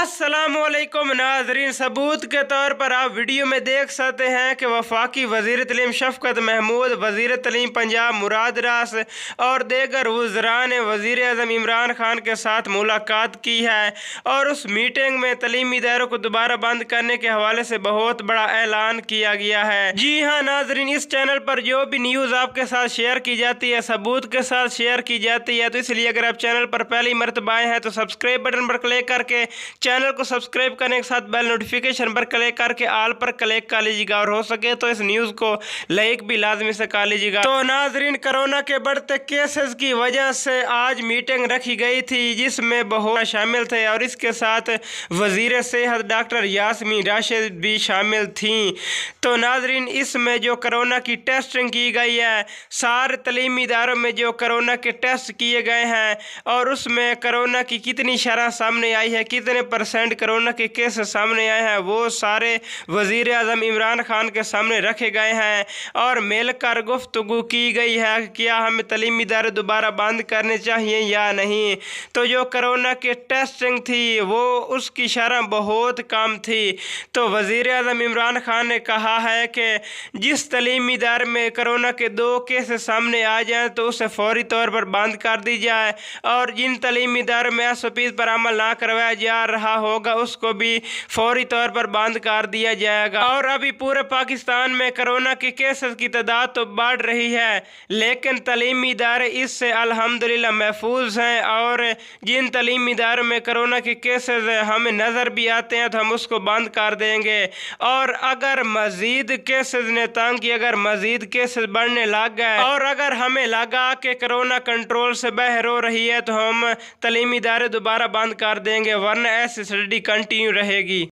असलम नाजरीन सबूत के तौर पर आप वीडियो में देख सकते हैं कि वफाकी वजीर तलीम शफकत महमूद वजीर तलीम पंजाब मुराद रास और देगर वजरा ने वजीर अजम इमरान खान के साथ मुलाकात की है और उस मीटिंग में तलीमी इदारों को दोबारा बंद करने के हवाले से बहुत बड़ा ऐलान किया गया है जी हाँ नाजरीन इस चैनल पर जो भी न्यूज़ आपके साथ शेयर की जाती है सबूत के साथ शेयर की जाती है तो इसलिए अगर आप चैनल पर पहली मरतब हैं तो सब्सक्राइब बटन पर क्लिक करके चैनल को सब्सक्राइब करने के साथ बेल नोटिफिकेशन पर क्लिक करके आल पर क्लिक कर लीजिएगा और हो सके तो इस न्यूज़ को लाइक भी लाजमी से कर लीजिएगा तो नाजरीन कोरोना के बढ़ते केसेस की वजह से आज मीटिंग रखी गई थी जिसमें बहुत शामिल थे और इसके साथ वजीर सेहत डॉक्टर यासमी राशिद भी शामिल थी तो नाजरीन इसमें जो करोना की टेस्टिंग की गई है सारे तलीमी इदारों में जो करोना के टेस्ट किए गए हैं और उसमें करोना की कितनी शरह सामने आई है कितने परसेंट कोरोना के केस सामने आए हैं वो सारे वजीर अजम इमरान खान के सामने रखे गए हैं और मेल कर गुफ्तु की गई है क्या हमें तलीमी इदारे दोबारा बंद करने चाहिए या नहीं तो जो करोना की टेस्टिंग थी वो उसकी शरह बहुत कम थी तो वज़ी अजम इमरान खान ने कहा है कि जिस तलीमी इदारे में करोना के दो केस सामने आ जाएँ तो उसे फौरी तौर पर बंद कर दी जाए और जिन तलीमी इदारों में एस ओ पीज़ पर अमल ना करवाया जा रहा रहा होगा उसको भी फौरी तौर पर बंद कर दिया जाएगा और अभी पूरे पाकिस्तान में कोरोना के केसेस की तादाद तो बढ़ रही है लेकिन तलीमी इदारे इससे अलहमदिल्ला महफूज हैं और जिन तलीमी इदारों में कोरोना के केसेस हमें नज़र भी आते हैं तो हम उसको बंद कर देंगे और अगर मज़ीद केसेस ने तंग की अगर मज़ीद केसेस बढ़ने लग गए और अगर हमें लगा कि कोरोना कंट्रोल से बहर हो रही है तो हम तलीमी इदारे दोबारा बंद कर देंगे वरना यह सिसडी कंटिन्यू रहेगी